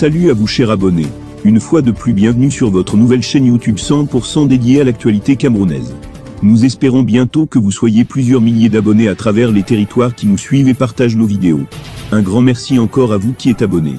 Salut à vous chers abonnés. Une fois de plus bienvenue sur votre nouvelle chaîne YouTube 100% dédiée à l'actualité camerounaise. Nous espérons bientôt que vous soyez plusieurs milliers d'abonnés à travers les territoires qui nous suivent et partagent nos vidéos. Un grand merci encore à vous qui êtes abonnés.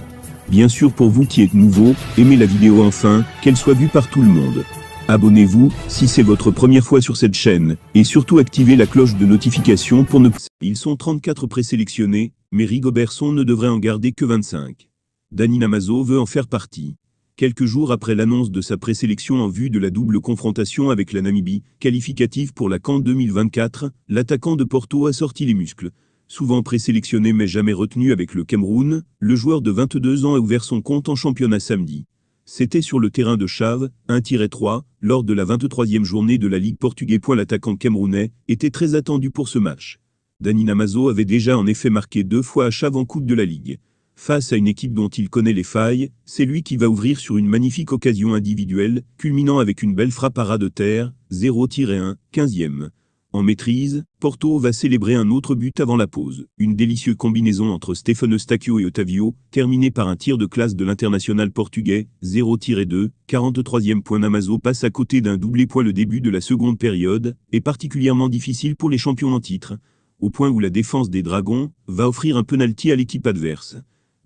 Bien sûr pour vous qui êtes nouveau, aimez la vidéo enfin, qu'elle soit vue par tout le monde. Abonnez-vous, si c'est votre première fois sur cette chaîne, et surtout activez la cloche de notification pour ne Ils sont 34 présélectionnés, mais Rigobertson ne devrait en garder que 25. Dani Namazo veut en faire partie. Quelques jours après l'annonce de sa présélection en vue de la double confrontation avec la Namibie, qualificative pour la CAN 2024, l'attaquant de Porto a sorti les muscles. Souvent présélectionné mais jamais retenu avec le Cameroun, le joueur de 22 ans a ouvert son compte en championnat samedi. C'était sur le terrain de Chave, 1-3, lors de la 23e journée de la Ligue portugaise. L'attaquant camerounais était très attendu pour ce match. Dani Namazo avait déjà en effet marqué deux fois à Chave en Coupe de la Ligue. Face à une équipe dont il connaît les failles, c'est lui qui va ouvrir sur une magnifique occasion individuelle, culminant avec une belle frappe à ras de terre, 0-1, 15e. En maîtrise, Porto va célébrer un autre but avant la pause. Une délicieuse combinaison entre Stéphane Stacchio et Otavio, terminée par un tir de classe de l'international portugais, 0-2, 43e point Namazo passe à côté d'un doublé point le début de la seconde période, et particulièrement difficile pour les champions en titre, au point où la défense des Dragons va offrir un penalty à l'équipe adverse.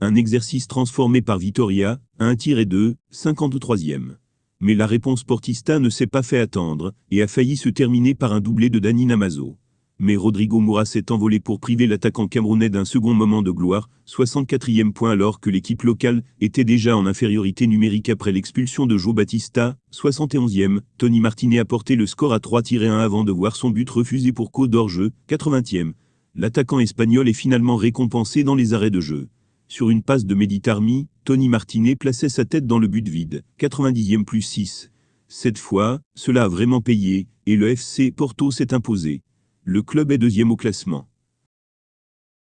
Un exercice transformé par Vitoria, 1 2, 53e. Mais la réponse portista ne s'est pas fait attendre, et a failli se terminer par un doublé de Dani Namazo. Mais Rodrigo Moura s'est envolé pour priver l'attaquant camerounais d'un second moment de gloire, 64e point alors que l'équipe locale était déjà en infériorité numérique après l'expulsion de Joe Batista, 71e, Tony Martinet a porté le score à 3-1 avant de voir son but refusé pour cause d'Or jeu 80e. L'attaquant espagnol est finalement récompensé dans les arrêts de jeu. Sur une passe de Méditarmi, Tony Martinet plaçait sa tête dans le but vide, 90e plus 6. Cette fois, cela a vraiment payé, et le FC Porto s'est imposé. Le club est deuxième au classement.